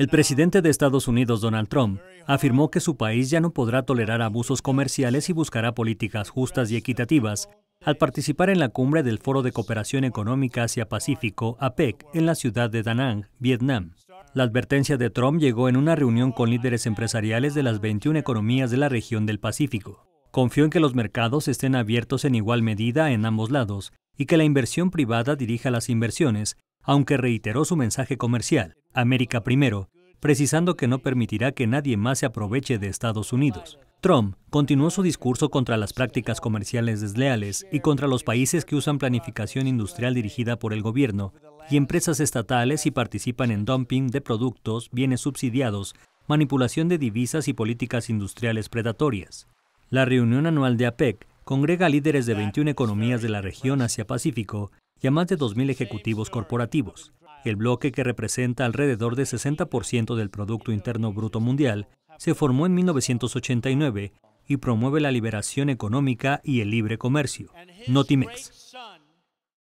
El presidente de Estados Unidos, Donald Trump, afirmó que su país ya no podrá tolerar abusos comerciales y buscará políticas justas y equitativas al participar en la cumbre del Foro de Cooperación Económica Asia-Pacífico, APEC, en la ciudad de Da Vietnam. La advertencia de Trump llegó en una reunión con líderes empresariales de las 21 economías de la región del Pacífico. Confió en que los mercados estén abiertos en igual medida en ambos lados y que la inversión privada dirija las inversiones, aunque reiteró su mensaje comercial, América primero, precisando que no permitirá que nadie más se aproveche de Estados Unidos. Trump continuó su discurso contra las prácticas comerciales desleales y contra los países que usan planificación industrial dirigida por el gobierno y empresas estatales y participan en dumping de productos, bienes subsidiados, manipulación de divisas y políticas industriales predatorias. La reunión anual de APEC congrega a líderes de 21 economías de la región Asia-Pacífico y a más de 2.000 ejecutivos corporativos. El bloque que representa alrededor del 60% del Producto Interno Bruto Mundial se formó en 1989 y promueve la liberación económica y el libre comercio, Notimex.